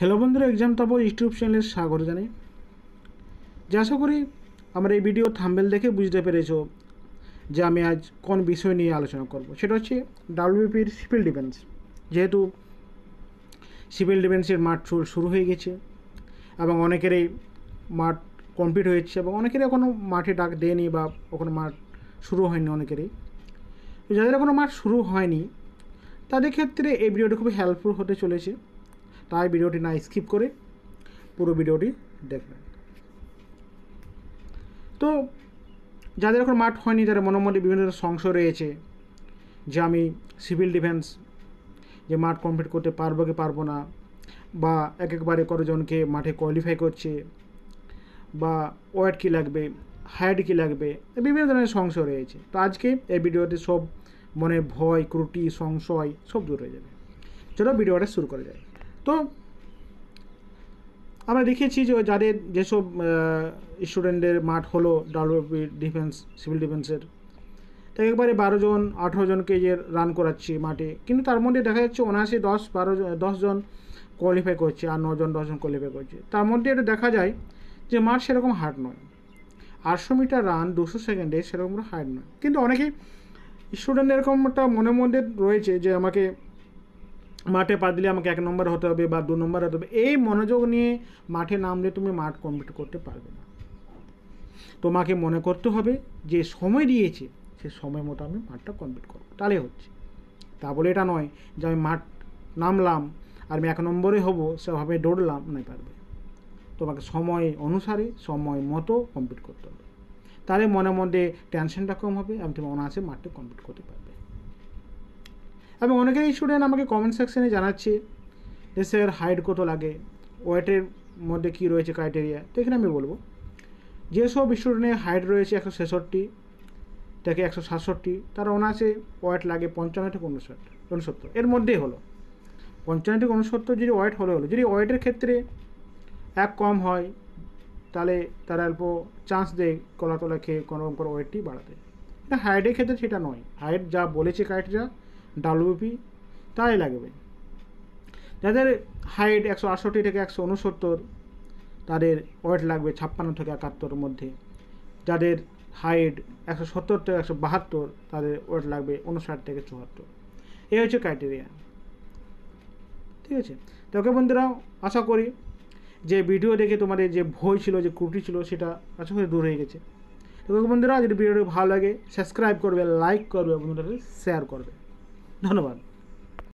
hello বন্ধুরা exam তাবো YouTube চ্যানেলের স্বাগত জানাই যে আশা করি আমার এই ভিডিও থাম্বেল দেখে বুঝতে পেরেছ যে আমি আজ কোন বিষয় নিয়ে আলোচনা করব সেটা হচ্ছে ডাব্লিউপির সিভিল ডিফেন্স যেহেতু সিভিল ডিফেন্সের মাঠ শুরু হয়ে গেছে এবং অনেকেরই মাঠ কমপ্লিট হয়েছে এবং অনেকেরই এখনও মাঠে ডাক দেয়নি বা ওখানে মাঠ শুরু হয়নি অনেকেরই যাদের এখনও মাঠ শুরু হয়নি তাদের ক্ষেত্রে এই ভিডিওটা খুবই হেল্পফুল হতে চলেছে তাই ভিডিওটি না স্কিপ করে পুরো ভিডিওটি দেখবেন তো যাদের এখন মাঠ হয়নি যারা মনোমনে বিভিন্ন সংশয় রয়েছে যে আমি সিভিল ডিফেন্স যে মাঠ কমপ্লিট করতে পারবো কি পারবো না বা এক একবারে কতজনকে মাঠে কোয়ালিফাই করছে বা ওয়েট কী লাগবে হাইট কী লাগবে বিভিন্ন ধরনের সংশয় রয়েছে তো আজকে এই ভিডিওতে সব মনে ভয় ক্রুটি সংশয় সব দূর হয়ে যাবে চলো ভিডিওটা শুরু করা যায় তো আমরা দেখেছি যে যাদের যেসব স্টুডেন্টদের মাঠ হলো ডাব্লিউপি ডিফেন্স সিভিল ডিফেন্সের তো একবারে বারো জন আঠেরো জনকে যে রান করাচ্ছি মাঠে কিন্তু তার মধ্যে দেখা যাচ্ছে অনায়াসে দশ বারো জন দশজন কোয়ালিফাই করছে আর নজন দশজন কোয়ালিফাই করছে তার মধ্যে এটা দেখা যায় যে মাঠ সেরকম হার্ড নয় আটশো মিটার রান দুশো সেকেন্ডে সেরকম হার্ড নয় কিন্তু অনেকেই স্টুডেন্ট এরকম একটা মনের মধ্যে রয়েছে যে আমাকে মাঠে পা দিলে আমাকে এক নম্বর হতে হবে বা দু নম্বর হতে হবে এই মনোযোগ নিয়ে মাঠে নামলে তুমি মাঠ কমপ্লিট করতে পারবে না তোমাকে মনে করতে হবে যে সময় দিয়েছে সে সময় মতো আমি মাঠটা কমপ্লিট করবো তাহলে হচ্ছে তা বলে এটা নয় যে আমি মাঠ নামলাম আর আমি এক নম্বরে হবো সেভাবে দৌড়লাম নাই পারবে তোমাকে সময় অনুসারে সময় মতো কমপ্লিট করতে হবে তাহলে মনে মধ্যে টেনশনটা কম হবে আমি তুমি অনায়াসে মাঠটা কমপ্লিট করতে পারবে এবং অনেকেই স্টুডেন্ট আমাকে কমেন্ট সেকশনে জানাচ্ছে যে হাইট কত লাগে ওয়েটের মধ্যে কী রয়েছে ক্রাইটেরিয়া তো এখানে আমি বলবো যেসব স্টুডেন্টের হাইট রয়েছে একশো ছেষট্টি থেকে একশো সাতষট্টি তার অনার্সে ওয়েট লাগে পঞ্চান্ন থেকে উনষাট উনসত্তর এর মধ্যেই হলো পঞ্চান্ন থেকে উনসত্তর যদি ওয়েট হলে হলো যদি ওয়েটের ক্ষেত্রে এক কম হয় তাহলে তারা অল্প চান্স দেয় কলাতলা খেয়ে কোনো রকম করে ওয়েটটি বাড়াতে হাইটের ক্ষেত্রে সেটা নয় হাইট যা বলেছে ক্রাইটেরিয়া ডাব্লিউপি তাই লাগবে যাদের হাইট একশো আটষট্টি থেকে একশো উনসত্তর তাদের ওয়েট লাগবে ছাপ্পান্ন থেকে একাত্তর মধ্যে যাদের হাইট একশো সত্তর থেকে একশো বাহাত্তর তাদের ওয়েট লাগবে উনষাট থেকে চুয়াত্তর এই হচ্ছে ক্রাইটেরিয়া ঠিক আছে তোকে বন্ধুরাও আশা করি যে ভিডিও দেখে তোমাদের যে ভয় ছিল যে ক্রুটি ছিল সেটা আশা করি দূর হয়ে গেছে তোকে বন্ধুরা যদি ভিডিওটি ভালো লাগে সাবস্ক্রাইব করবে লাইক করবে বন্ধুরা শেয়ার করবে ধন্যবাদ